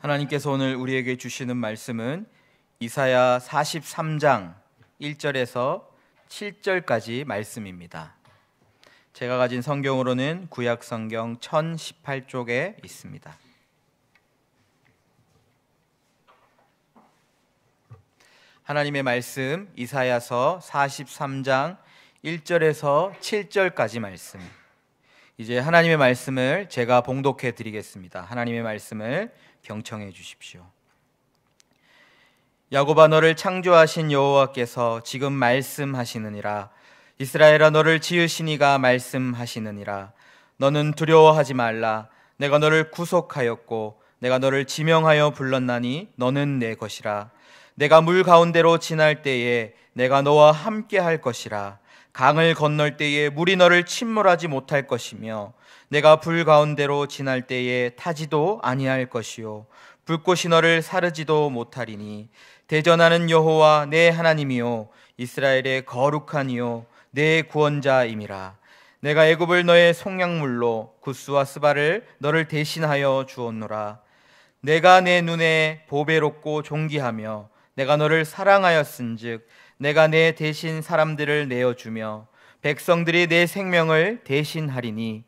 하나님께서 오늘 우리에게 주시는 말씀은 이사야 43장 1절에서 7절까지 말씀입니다. 제가 가진 성경으로는 구약 성경 1018쪽에 있습니다. 하나님의 말씀 이사야서 43장 1절에서 7절까지 말씀. 이제 하나님의 말씀을 제가 봉독해 드리겠습니다. 하나님의 말씀을 경청해 주십시오. 야고바 너를 창조하신 여호와께서 지금 말씀하시느니라 이스라엘아 너를 지으시니가 말씀하시느니라 너는 두려워하지 말라 내가 너를 구속하였고 내가 너를 지명하여 불렀나니 너는 내 것이라 내가 물 가운데로 지날 때에 내가 너와 함께 할 것이라 강을 건널 때에 물이 너를 침몰하지 못할 것이며 내가 불 가운데로 지날 때에 타지도 아니할 것이요 불꽃이 너를 사르지도 못하리니 대전하는 여호와 내 하나님이요 이스라엘의 거룩한이요 내 구원자임이라 내가 애굽을 너의 속량물로 구스와 스바를 너를 대신하여 주었노라 내가 내 눈에 보배롭고 존귀하며 내가 너를 사랑하였은즉 내가 내 대신 사람들을 내어 주며 백성들이 내 생명을 대신하리니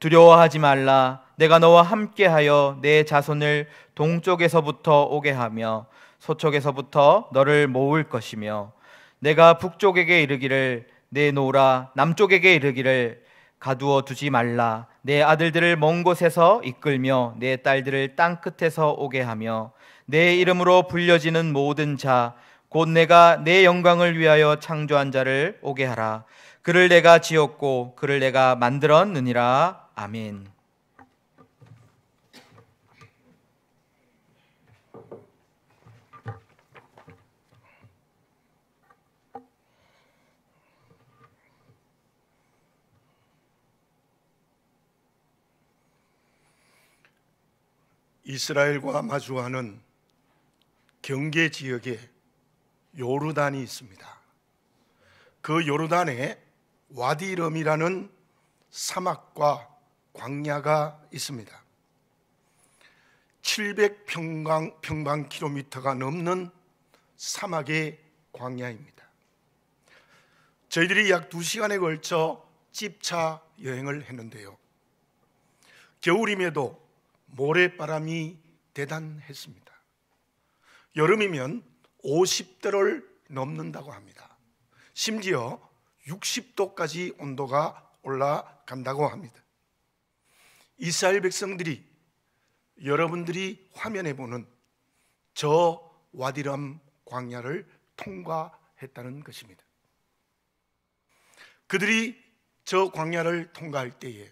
두려워하지 말라 내가 너와 함께하여 내 자손을 동쪽에서부터 오게 하며 서쪽에서부터 너를 모을 것이며 내가 북쪽에게 이르기를 내노라 남쪽에게 이르기를 가두어 두지 말라 내 아들들을 먼 곳에서 이끌며 내 딸들을 땅 끝에서 오게 하며 내 이름으로 불려지는 모든 자, 곧 내가 내 영광을 위하여 창조한 자를 오게 하라. 그를 내가 지었고, 그를 내가 만들었느니라. 아멘. 이스라엘과 마주하는 경계 지역에 요르단이 있습니다. 그 요르단에 와디럼이라는 사막과 광야가 있습니다. 700평방 평방 킬로미터가 넘는 사막의 광야입니다. 저희들이 약 2시간에 걸쳐 집차 여행을 했는데요. 겨울임에도 모래바람이 대단했습니다. 여름이면 50도를 넘는다고 합니다. 심지어 60도까지 온도가 올라간다고 합니다. 이스라엘 백성들이 여러분들이 화면에 보는 저 와디람 광야를 통과했다는 것입니다. 그들이 저 광야를 통과할 때에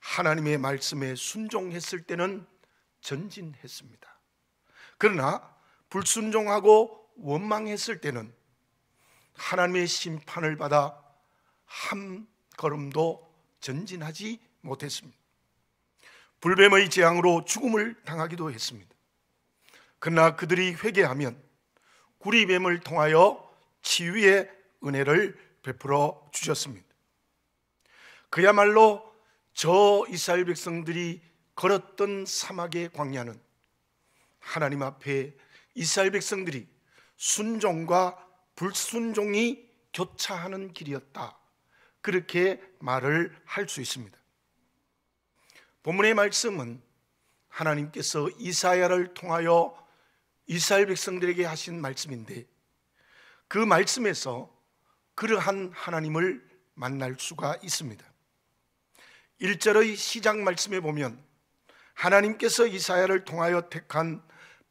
하나님의 말씀에 순종했을 때는 전진했습니다. 그러나 불순종하고 원망했을 때는 하나님의 심판을 받아 한 걸음도 전진하지 못했습니다. 불뱀의 재앙으로 죽음을 당하기도 했습니다. 그러나 그들이 회개하면 구리뱀을 통하여 치유의 은혜를 베풀어 주셨습니다. 그야말로 저 이스라엘 백성들이 걸었던 사막의 광야는 하나님 앞에 이스라엘 백성들이 순종과 불순종이 교차하는 길이었다. 그렇게 말을 할 수 있습니다. 본문의 말씀은 하나님께서 이사야를 통하여 이스라엘 백성들에게 하신 말씀인데 그 말씀에서 그러한 하나님을 만날 수가 있습니다. 1절의 시작 말씀에 보면 하나님께서 이사야를 통하여 택한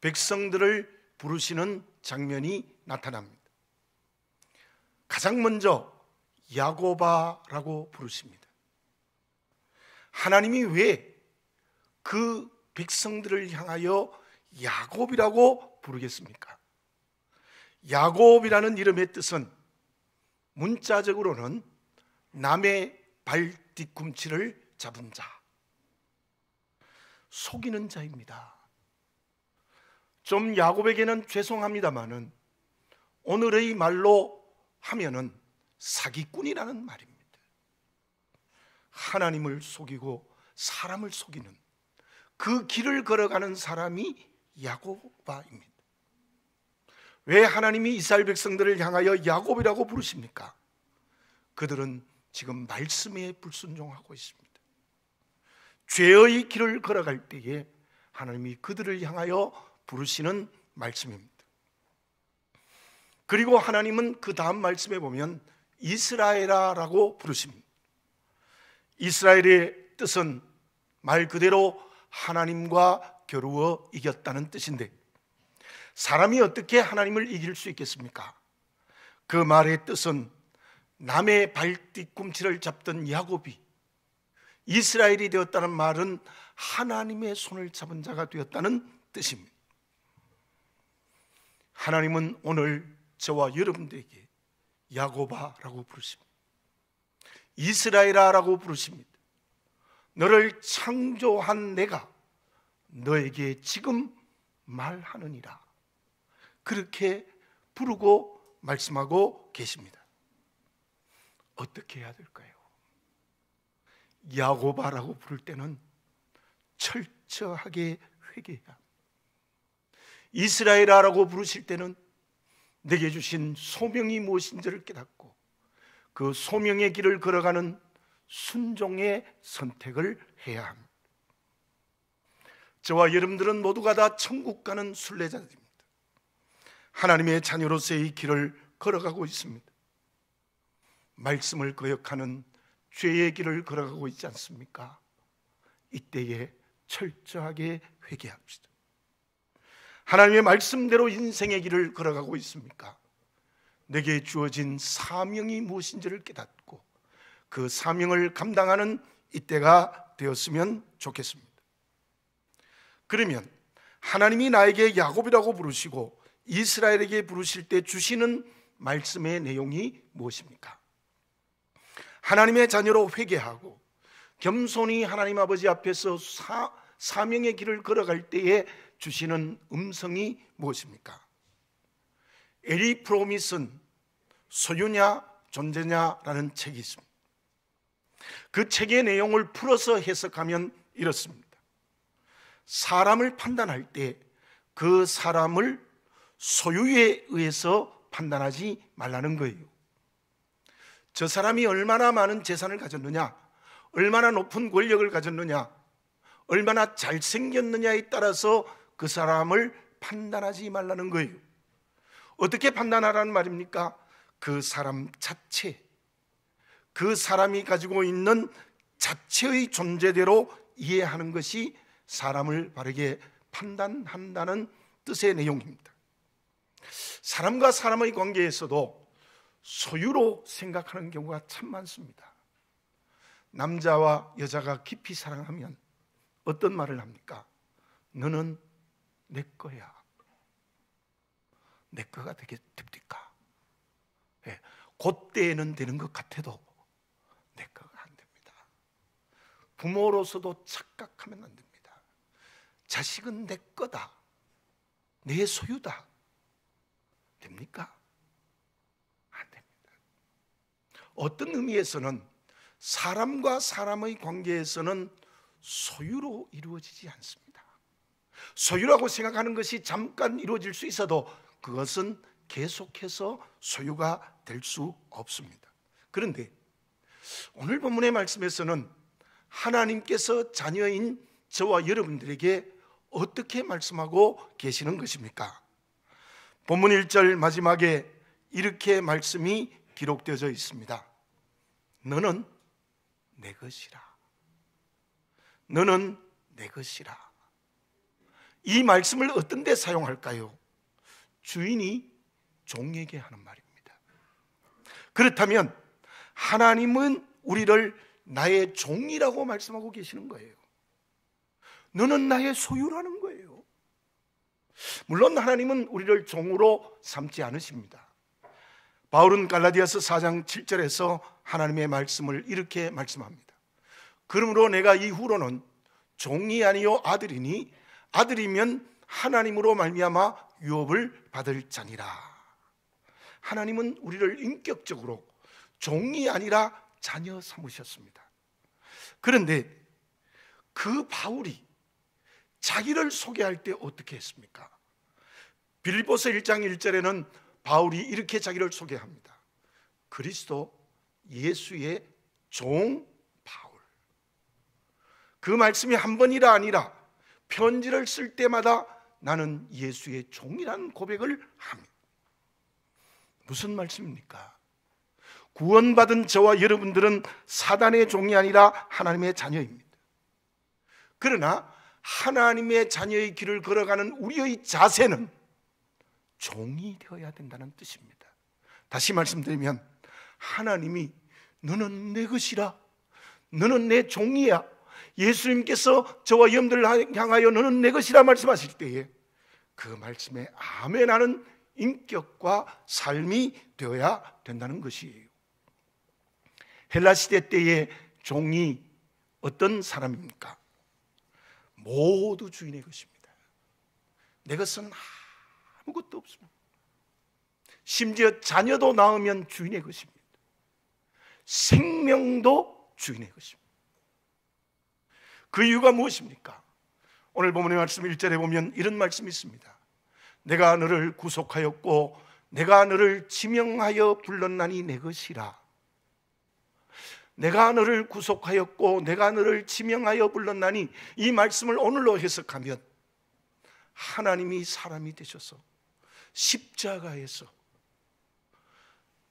백성들을 부르시는 장면이 나타납니다. 가장 먼저 야고바라고 부르십니다. 하나님이 왜 그 백성들을 향하여 야곱이라고 부르겠습니까? 야곱이라는 이름의 뜻은 문자적으로는 남의 발 뒤꿈치를 잡은 자, 속이는 자입니다. 좀 야곱에게는 죄송합니다만은 오늘의 말로 하면은 사기꾼이라는 말입니다. 하나님을 속이고 사람을 속이는 그 길을 걸어가는 사람이 야곱아입니다왜 하나님이 이스라엘 백성들을 향하여 야곱이라고 부르십니까? 그들은 지금 말씀에 불순종하고 있습니다. 죄의 길을 걸어갈 때에 하나님이 그들을 향하여 부르시는 말씀입니다. 그리고 하나님은 그 다음 말씀에 보면 이스라엘아라고 부르십니다. 이스라엘의 뜻은 말 그대로 하나님과 겨루어 이겼다는 뜻인데 사람이 어떻게 하나님을 이길 수 있겠습니까? 그 말의 뜻은 남의 발 뒤꿈치를 잡던 야곱이 이스라엘이 되었다는 말은 하나님의 손을 잡은 자가 되었다는 뜻입니다. 하나님은 오늘 저와 여러분들에게 야고바라고 부르십니다. 이스라엘아라고 부르십니다. 너를 창조한 내가 너에게 지금 말하느니라. 그렇게 부르고 말씀하고 계십니다. 어떻게 해야 될까요? 야고바라고 부를 때는 철저하게 회개해야 합니다. 이스라엘아라고 부르실 때는 내게 주신 소명이 무엇인지를 깨닫고 그 소명의 길을 걸어가는 순종의 선택을 해야 합니다. 저와 여러분들은 모두가 다 천국 가는 순례자들입니다. 하나님의 자녀로서의 길을 걸어가고 있습니다. 말씀을 거역하는 죄의 길을 걸어가고 있지 않습니까? 이때에 철저하게 회개합시다. 하나님의 말씀대로 인생의 길을 걸어가고 있습니까? 내게 주어진 사명이 무엇인지를 깨닫고 그 사명을 감당하는 이때가 되었으면 좋겠습니다. 그러면 하나님이 나에게 야곱이라고 부르시고 이스라엘에게 부르실 때 주시는 말씀의 내용이 무엇입니까? 하나님의 자녀로 회개하고 겸손히 하나님 아버지 앞에서 사, 사명의 길을 걸어갈 때에 주시는 음성이 무엇입니까? 에리 프롬이 쓴 소유냐 존재냐라는 책이 있습니다. 그 책의 내용을 풀어서 해석하면 이렇습니다. 사람을 판단할 때 그 사람을 소유에 의해서 판단하지 말라는 거예요. 저 사람이 얼마나 많은 재산을 가졌느냐, 얼마나 높은 권력을 가졌느냐, 얼마나 잘생겼느냐에 따라서 그 사람을 판단하지 말라는 거예요. 어떻게 판단하라는 말입니까? 그 사람 자체, 그 사람이 가지고 있는 자체의 존재대로 이해하는 것이 사람을 바르게 판단한다는 뜻의 내용입니다. 사람과 사람의 관계에서도 소유로 생각하는 경우가 참 많습니다. 남자와 여자가 깊이 사랑하면 어떤 말을 합니까? 너는 내 거야. 내 거가 되게 됩니까? 예, 그때는 되는 것 같아도 내 거가 안 됩니다. 부모로서도 착각하면 안 됩니다. 자식은 내 거다. 내 소유다. 됩니까? 안 됩니다. 어떤 의미에서는 사람과 사람의 관계에서는 소유로 이루어지지 않습니다. 소유라고 생각하는 것이 잠깐 이루어질 수 있어도 그것은 계속해서 소유가 될 수 없습니다. 그런데 오늘 본문의 말씀에서는 하나님께서 자녀인 저와 여러분들에게 어떻게 말씀하고 계시는 것입니까? 본문 1절 마지막에 이렇게 말씀이 기록되어 있습니다. 너는 내 것이라. 너는 내 것이라. 이 말씀을 어떤 데 사용할까요? 주인이 종에게 하는 말입니다. 그렇다면 하나님은 우리를 나의 종이라고 말씀하고 계시는 거예요. 너는 나의 소유라는 거예요. 물론 하나님은 우리를 종으로 삼지 않으십니다. 바울은 갈라디아서 4장 7절에서 하나님의 말씀을 이렇게 말씀합니다. 그러므로 내가 이후로는 종이 아니요 아들이니 아들이면 하나님으로 말미암아 유업을 받을 자니라. 하나님은 우리를 인격적으로 종이 아니라 자녀 삼으셨습니다. 그런데 그 바울이 자기를 소개할 때 어떻게 했습니까? 빌보스 1장 1절에는 바울이 이렇게 자기를 소개합니다. 그리스도 예수의 종 바울. 그 말씀이 한 번이라 아니라 편지를 쓸 때마다 나는 예수의 종이란 고백을 합니다. 무슨 말씀입니까? 구원받은 저와 여러분들은 사단의 종이 아니라 하나님의 자녀입니다. 그러나 하나님의 자녀의 길을 걸어가는 우리의 자세는 종이 되어야 된다는 뜻입니다. 다시 말씀드리면 하나님이 너는 내 것이라 너는 내 종이야 예수님께서 저와 염들을 향하여 너는 내 것이라 말씀하실 때에 그 말씀에 아멘하는 인격과 삶이 되어야 된다는 것이에요. 헬라 시대 때의 종이 어떤 사람입니까? 모두 주인의 것입니다. 내 것은 아무것도 없습니다. 심지어 자녀도 낳으면 주인의 것입니다. 생명도 주인의 것입니다. 그 이유가 무엇입니까? 오늘 본문의 말씀 1절에 보면 이런 말씀이 있습니다. 내가 너를 구속하였고 내가 너를 지명하여 불렀나니 내 것이라. 내가 너를 구속하였고 내가 너를 지명하여 불렀나니 이 말씀을 오늘로 해석하면 하나님이 사람이 되셔서 십자가에서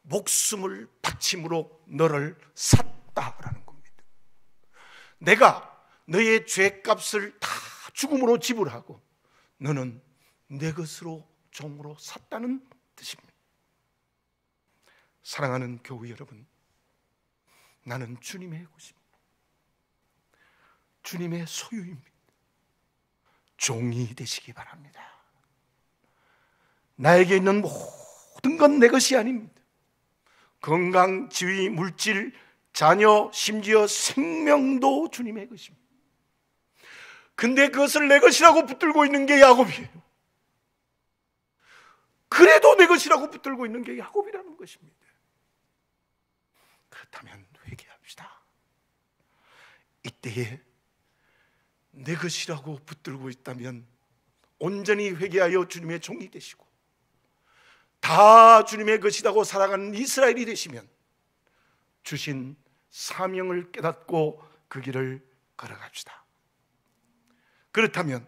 목숨을 바침으로 너를 샀다라는 겁니다. 내가 너의 죄값을 다 죽음으로 지불하고 너는 내 것으로 종으로 샀다는 뜻입니다. 사랑하는 교우 여러분, 나는 주님의 것입니다. 주님의 소유입니다. 종이 되시기 바랍니다. 나에게 있는 모든 건 내 것이 아닙니다. 건강, 지위, 물질, 자녀, 심지어 생명도 주님의 것입니다. 근데 그것을 내 것이라고 붙들고 있는 게 야곱이에요. 그래도 내 것이라고 붙들고 있는 게 야곱이라는 것입니다. 그렇다면 회개합시다. 이때에 내 것이라고 붙들고 있다면 온전히 회개하여 주님의 종이 되시고 다 주님의 것이라고 살아가는 이스라엘이 되시면 주신 사명을 깨닫고 그 길을 걸어갑시다. 그렇다면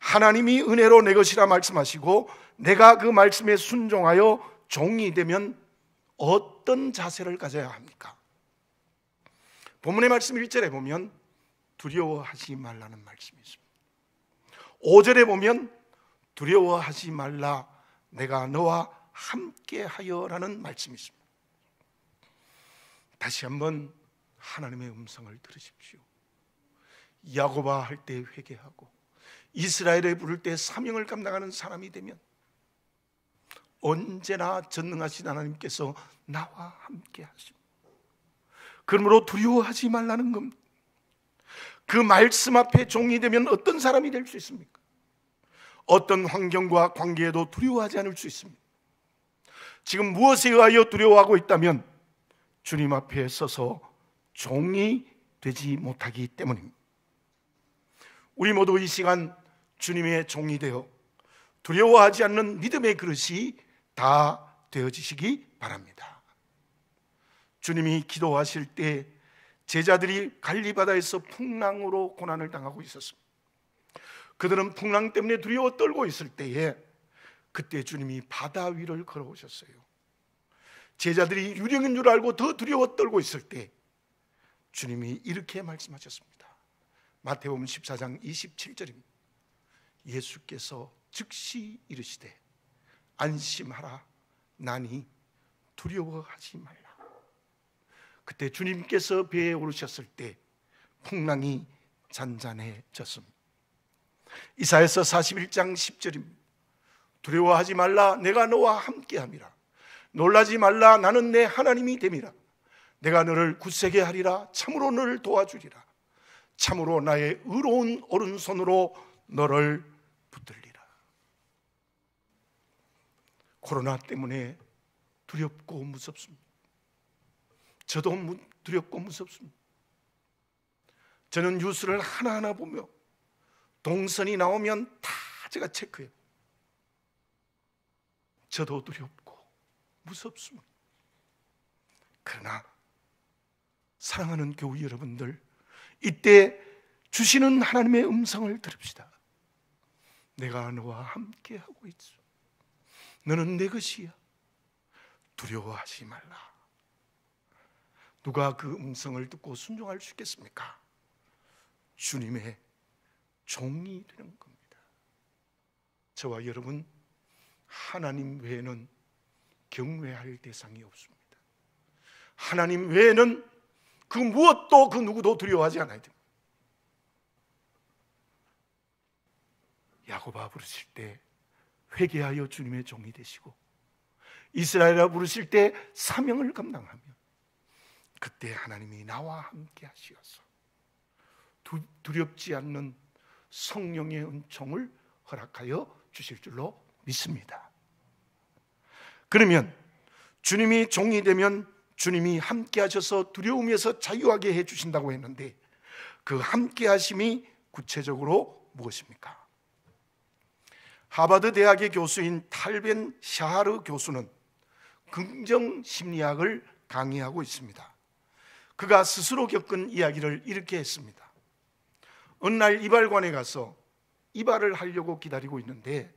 하나님이 은혜로 내 것이라 말씀하시고 내가 그 말씀에 순종하여 종이 되면 어떤 자세를 가져야 합니까? 본문의 말씀 1절에 보면 두려워하지 말라는 말씀이 있습니다. 5절에 보면 두려워하지 말라 내가 너와 함께하여라는 말씀이 있습니다. 다시 한번 하나님의 음성을 들으십시오. 야고바 할 때 회개하고 이스라엘에 부를 때 사명을 감당하는 사람이 되면 언제나 전능하신 하나님께서 나와 함께 하십니다. 그러므로 두려워하지 말라는 겁니다. 그 말씀 앞에 종이 되면 어떤 사람이 될 수 있습니까? 어떤 환경과 관계에도 두려워하지 않을 수 있습니다. 지금 무엇에 의하여 두려워하고 있다면 주님 앞에 서서 종이 되지 못하기 때문입니다. 우리 모두 이 시간 주님의 종이 되어 두려워하지 않는 믿음의 그릇이 다 되어지시기 바랍니다. 주님이 기도하실 때 제자들이 갈리바다에서 풍랑으로 고난을 당하고 있었습니다. 그들은 풍랑 때문에 두려워 떨고 있을 때에 그때 주님이 바다 위를 걸어오셨어요. 제자들이 유령인 줄 알고 더 두려워 떨고 있을 때 주님이 이렇게 말씀하셨습니다. 마태복음 14장 27절입니다. 예수께서 즉시 이르시되 안심하라 나니 두려워하지 말라. 그때 주님께서 배에 오르셨을 때 풍랑이 잔잔해졌습니다. 이사에서 41장 10절입니다. 두려워하지 말라 내가 너와 함께함이라. 놀라지 말라 나는 내 하나님이 됨이라. 내가 너를 굳세게 하리라 참으로 너를 도와주리라. 참으로 나의 의로운 오른손으로 너를 붙들리라. 코로나 때문에 두렵고 무섭습니다. 저도 두렵고 무섭습니다. 저는 뉴스를 하나하나 보며 동선이 나오면 다 제가 체크해요. 저도 두렵고 무섭습니다. 그러나 사랑하는 교우 여러분들 이때 주시는 하나님의 음성을 들읍시다. 내가 너와 함께 하고 있어. 너는 내 것이야. 두려워하지 말라. 누가 그 음성을 듣고 순종할 수 있겠습니까? 주님의 종이 되는 겁니다. 저와 여러분, 하나님 외에는 경외할 대상이 없습니다. 하나님 외에는 그 무엇도 그 누구도 두려워하지 않아야 야곱아 부르실 때 회개하여 주님의 종이 되시고 이스라엘아 부르실 때 사명을 감당하며 그때 하나님이 나와 함께 하시어서 두, 렵지 않는 성령의 은총을 허락하여 주실 줄로 믿습니다. 그러면 주님이 종이 되면 주님이 함께 하셔서 두려움에서 자유하게 해 주신다고 했는데 그 함께 하심이 구체적으로 무엇입니까? 하버드 대학의 교수인 탈벤 샤하르 교수는 긍정 심리학을 강의하고 있습니다. 그가 스스로 겪은 이야기를 이렇게 했습니다. 어느 날 이발관에 가서 이발을 하려고 기다리고 있는데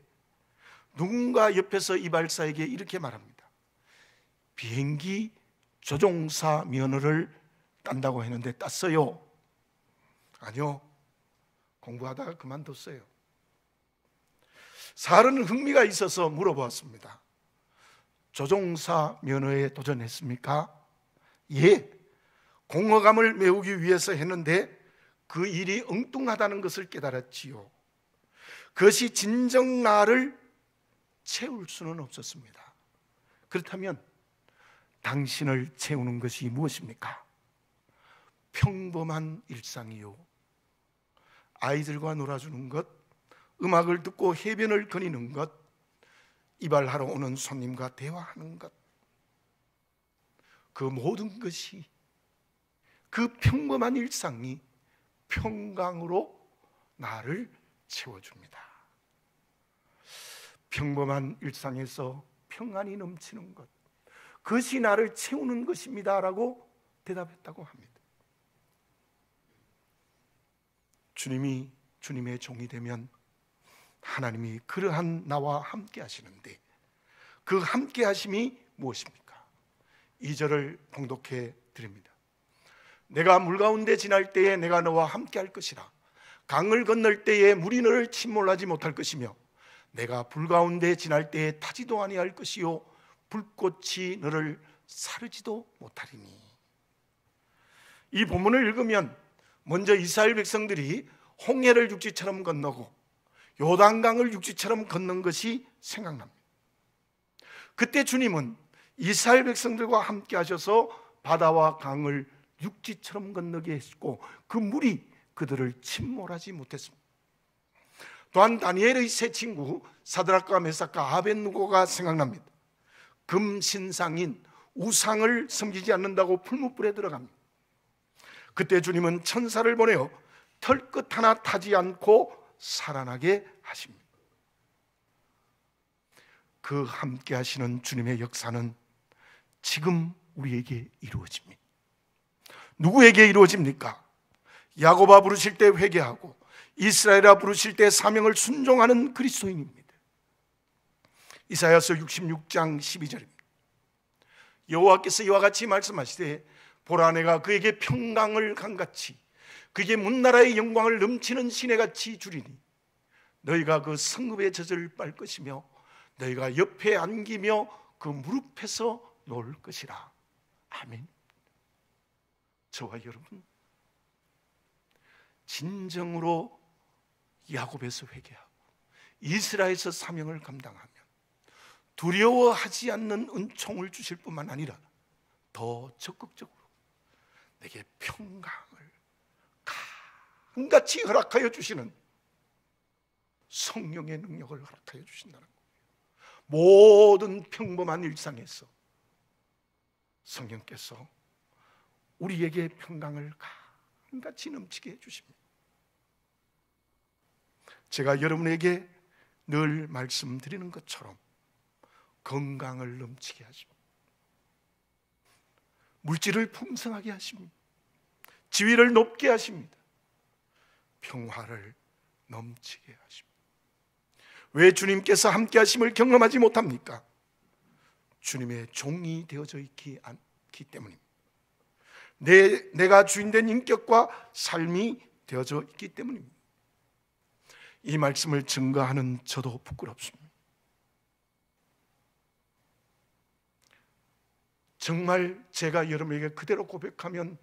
누군가 옆에서 이발사에게 이렇게 말합니다. 비행기 조종사 면허를 딴다고 했는데 땄어요. 아니요. 공부하다가 그만뒀어요. 사는 흥미가 있어서 물어보았습니다. 조종사 면허에 도전했습니까? 예. 공허감을 메우기 위해서 했는데 그 일이 엉뚱하다는 것을 깨달았지요. 그것이 진정 나를 채울 수는 없었습니다. 그렇다면 당신을 채우는 것이 무엇입니까? 평범한 일상이요. 아이들과 놀아주는 것, 음악을 듣고 해변을 거니는 것, 이발하러 오는 손님과 대화하는 것. 그 모든 것이 그 평범한 일상이 평강으로 나를 채워줍니다. 평범한 일상에서 평안이 넘치는 것. 그것이 나를 채우는 것입니다. 라고 대답했다고 합니다. 주님이 주님의 종이 되면 하나님이 그러한 나와 함께 하시는데 그 함께 하심이 무엇입니까? 2절을 봉독해 드립니다. 내가 물 가운데 지날 때에 내가 너와 함께 할 것이라 강을 건널 때에 물이 너를 침몰하지 못할 것이며 내가 불 가운데 지날 때에 타지도 아니할 것이요 불꽃이 너를 사르지도 못하리니. 이 본문을 읽으면 먼저 이스라엘 백성들이 홍해를 육지처럼 건너고 요단강을 육지처럼 건는 것이 생각납니다. 그때 주님은 이스라엘 백성들과 함께 하셔서 바다와 강을 육지처럼 건너게 했고 그 물이 그들을 침몰하지 못했습니다. 또한 다니엘의 세 친구 사드락과 메사카 아벤누고가 생각납니다. 금신상인 우상을 섬기지 않는다고 풀무불에 들어갑니다. 그때 주님은 천사를 보내어 털끝 하나 타지 않고 살아나게 하십니다. 그 함께 하시는 주님의 역사는 지금 우리에게 이루어집니다. 누구에게 이루어집니까? 야고바 부르실 때 회개하고 이스라엘아 부르실 때 사명을 순종하는 그리스도인입니다. 이사야서 66장 12절입니다. 여호와께서 이와 같이 말씀하시되 보라 내가 그에게 평강을 간같이 그게 문나라의 영광을 넘치는 시내같이 주리니 너희가 그 성읍의 젖을 빨 것이며 너희가 옆에 안기며 그 무릎에서 놀 것이라 아멘 저와 여러분 진정으로 야곱에서 회개하고 이스라엘에서 사명을 감당하 두려워하지 않는 은총을 주실 뿐만 아니라 더 적극적으로 내게 평강을 강같이 허락하여 주시는 성령의 능력을 허락하여 주신다는 거예요. 모든 평범한 일상에서 성령께서 우리에게 평강을 강같이 넘치게 해주십니다. 제가 여러분에게 늘 말씀드리는 것처럼 건강을 넘치게 하십니다. 물질을 풍성하게 하십니다. 지위를 높게 하십니다. 평화를 넘치게 하십니다. 왜 주님께서 함께 하심을 경험하지 못합니까? 주님의 종이 되어져 있기 않기 때문입니다. 내, 내가 주인된 인격과 삶이 되어져 있기 때문입니다. 이 말씀을 증거하는 저도 부끄럽습니다. 정말 제가 여러분에게 그대로 고백하면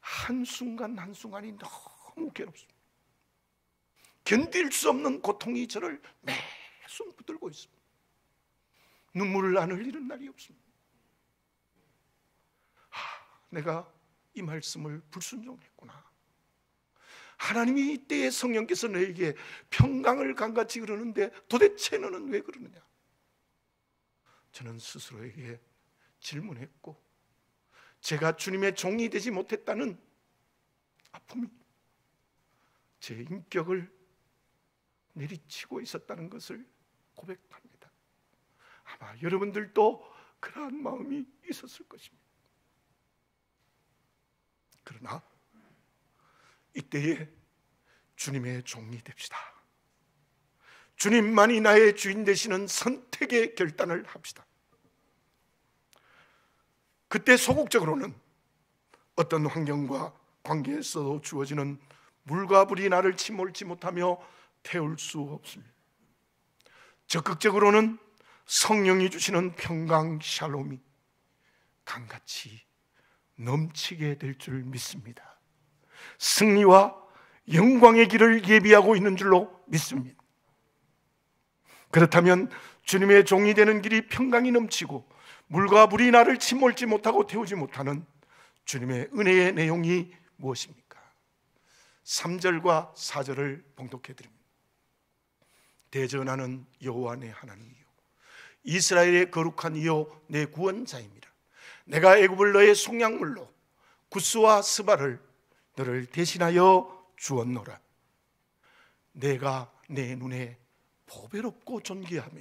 한순간 한순간이 너무 괴롭습니다. 견딜 수 없는 고통이 저를 매순 붙들고 있습니다. 눈물을 안 흘리는 날이 없습니다. 하, 내가 이 말씀을 불순종했구나. 하나님이 이때에 성령께서 너에게 평강을 강같이 그러는데 도대체 너는 왜 그러느냐? 저는 스스로에게 질문했고 제가 주님의 종이 되지 못했다는 아픔이 제 인격을 내리치고 있었다는 것을 고백합니다. 아마 여러분들도 그러한 마음이 있었을 것입니다. 그러나 이때에 주님의 종이 됩시다. 주님만이 나의 주인 되시는 선택의 결단을 합시다. 그때 소극적으로는 어떤 환경과 관계에서도 주어지는 물과 불이 나를 침몰지 못하며 태울 수 없습니다. 적극적으로는 성령이 주시는 평강 샬롬이 강같이 넘치게 될 줄 믿습니다. 승리와 영광의 길을 예비하고 있는 줄로 믿습니다. 그렇다면 주님의 종이 되는 길이 평강이 넘치고 물과 물이 나를 침몰지 못하고 태우지 못하는 주님의 은혜의 내용이 무엇입니까? 3절과 4절을 봉독해 드립니다. 대전하는 여호와 내 하나님이요 이스라엘의 거룩한 이요 내 구원자입니다. 내가 애굽을 너의 속량물로 구스와 스바를 너를 대신하여 주었노라. 내가 내 눈에 보배롭고 존귀하며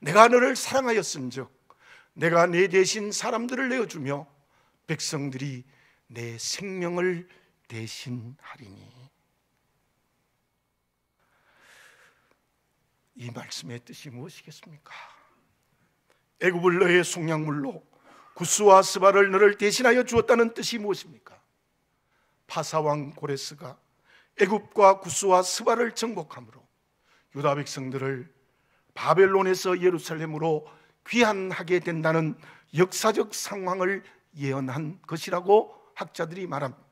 내가 너를 사랑하였은즉 내가 내 대신 사람들을 내어주며 백성들이 내 생명을 대신하리니 이 말씀의 뜻이 무엇이겠습니까? 애굽을 너의 속량물로 구스와 스바를 너를 대신하여 주었다는 뜻이 무엇입니까? 파사왕 고레스가 애굽과 구스와 스바를 정복함으로 유다 백성들을 바벨론에서 예루살렘으로 귀환하게 된다는 역사적 상황을 예언한 것이라고 학자들이 말합니다.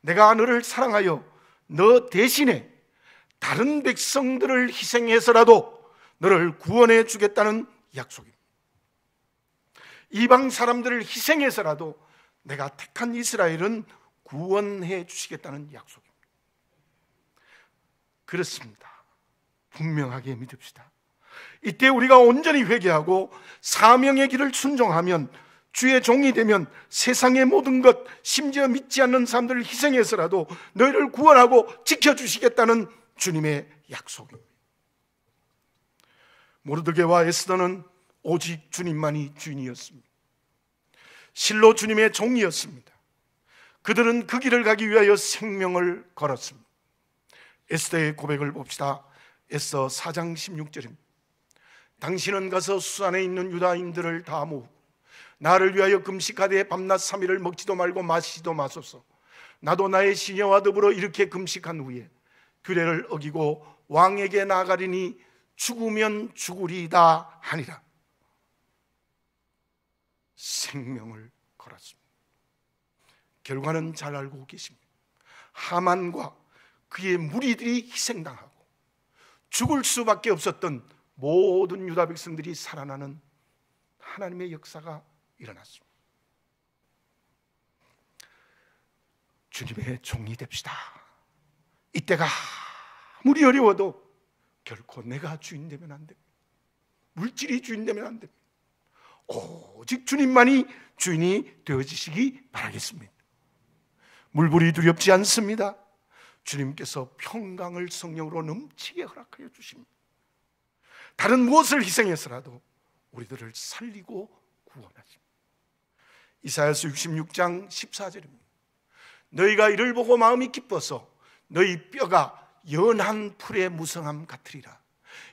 내가 너를 사랑하여 너 대신에 다른 백성들을 희생해서라도 너를 구원해 주겠다는 약속입니다. 이방 사람들을 희생해서라도 내가 택한 이스라엘은 구원해 주시겠다는 약속입니다. 그렇습니다. 분명하게 믿읍시다. 이때 우리가 온전히 회개하고 사명의 길을 순종하면 주의 종이 되면 세상의 모든 것, 심지어 믿지 않는 사람들을 희생해서라도 너희를 구원하고 지켜주시겠다는 주님의 약속입니다. 모르드게와 에스더는 오직 주님만이 주인이었습니다. 실로 주님의 종이었습니다. 그들은 그 길을 가기 위하여 생명을 걸었습니다. 에스더의 고백을 봅시다. 에스더 4장 16절입니다. 당신은 가서 수산에 있는 유다인들을 다 모으고 나를 위하여 금식하되 밤낮 삼일을 먹지도 말고 마시지도 마소서 나도 나의 시녀와 더불어 이렇게 금식한 후에 규례를 어기고 왕에게 나가리니 죽으면 죽으리다 하니라 생명을 걸었습니다 결과는 잘 알고 계십니다 하만과 그의 무리들이 희생당하고 죽을 수밖에 없었던 모든 유다 백성들이 살아나는 하나님의 역사가 일어났습니다. 주님의 종이 됩시다. 이때가 아무리 어려워도 결코 내가 주인 되면 안 됩니다. 물질이 주인 되면 안 됩니다. 오직 주님만이 주인이 되어지시기 바라겠습니다. 물불이 두렵지 않습니다. 주님께서 평강을 성령으로 넘치게 허락하여 주십니다. 다른 무엇을 희생해서라도 우리들을 살리고 구원하십니다. 이사야서 66장 14절입니다. 너희가 이를 보고 마음이 기뻐서 너희 뼈가 연한 풀의 무성함 같으리라.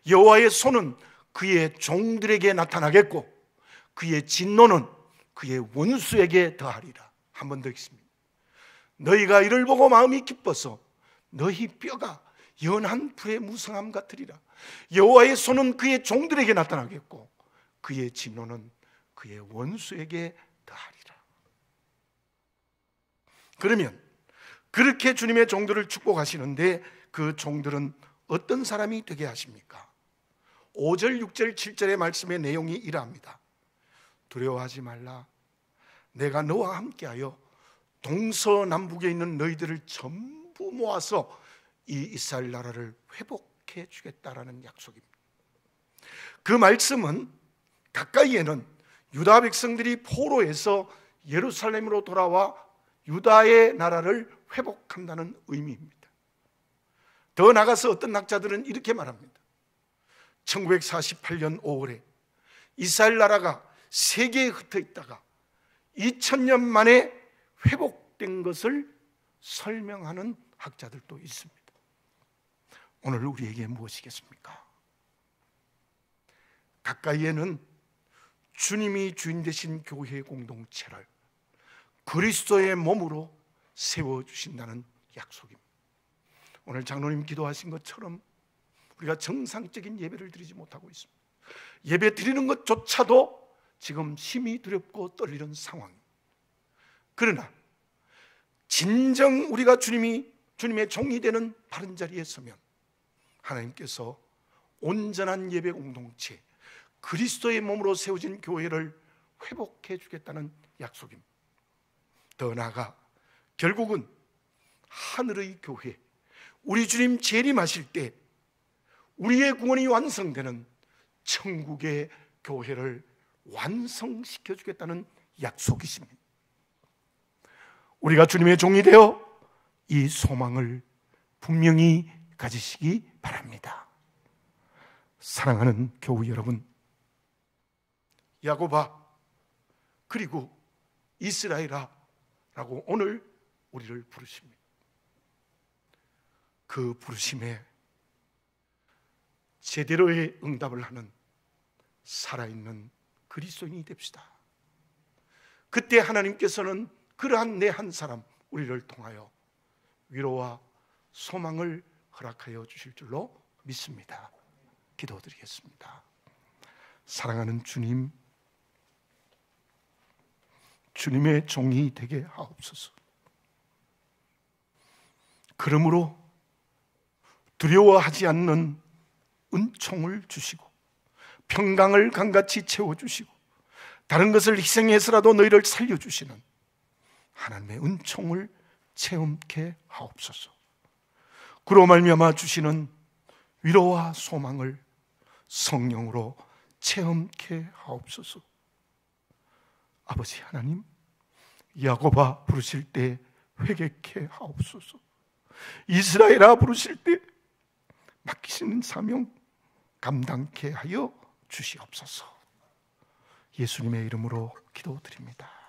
여호와의 손은 그의 종들에게 나타나겠고 그의 진노는 그의 원수에게 더하리라. 한 번더 읽습니다. 너희가 이를 보고 마음이 기뻐서 너희 뼈가 연한 불의 무성함 같으리라 여호와의 손은 그의 종들에게 나타나겠고 그의 진노는 그의 원수에게 더하리라 그러면 그렇게 주님의 종들을 축복하시는데 그 종들은 어떤 사람이 되게 하십니까? 5절, 6절, 7절의 말씀의 내용이 이러합니다 두려워하지 말라 내가 너와 함께하여 동서남북에 있는 너희들을 전부 모아서 이 이스라엘 나라를 회복해 주겠다라는 약속입니다. 그 말씀은 가까이에는 유다 백성들이 포로에서 예루살렘으로 돌아와 유다의 나라를 회복한다는 의미입니다. 더 나가서 어떤 학자들은 이렇게 말합니다. 1948년 5월에 이스라엘 나라가 세계에 흩어 있다가 2000년 만에 회복된 것을 설명하는 학자들도 있습니다. 오늘 우리에게 무엇이겠습니까? 가까이에는 주님이 주인 되신 교회 공동체를 그리스도의 몸으로 세워 주신다는 약속입니다. 오늘 장로님 기도하신 것처럼 우리가 정상적인 예배를 드리지 못하고 있습니다. 예배 드리는 것조차도 지금 심히 두렵고 떨리는 상황. 그러나 진정 우리가 주님이 주님의 종이 되는 바른 자리에 서면 하나님께서 온전한 예배 공동체 그리스도의 몸으로 세워진 교회를 회복해 주겠다는 약속입니다. 더 나아가 결국은 하늘의 교회 우리 주님 재림하실 때 우리의 구원이 완성되는 천국의 교회를 완성시켜 주겠다는 약속이십니다. 우리가 주님의 종이 되어 이 소망을 분명히 가지시기 바랍니다. 사랑하는 교우 여러분, 야고바 그리고 이스라엘아라고 오늘 우리를 부르십니다. 그 부르심에 제대로의 응답을 하는 살아있는 그리스도인이 됩시다. 그때 하나님께서는 그러한 내 한 사람 우리를 통하여 위로와 소망을 허락하여 주실 줄로 믿습니다. 기도드리겠습니다. 사랑하는 주님, 주님의 종이 되게 하옵소서. 그러므로 두려워하지 않는 은총을 주시고 평강을 강같이 채워주시고 다른 것을 희생해서라도 너희를 살려주시는 하나님의 은총을 체험케 하옵소서. 그로 말미암아 주시는 위로와 소망을 성령으로 체험케 하옵소서. 아버지 하나님, 야곱아 부르실 때 회개케 하옵소서. 이스라엘아 부르실 때 맡기시는 사명 감당케 하여 주시옵소서. 예수님의 이름으로 기도드립니다.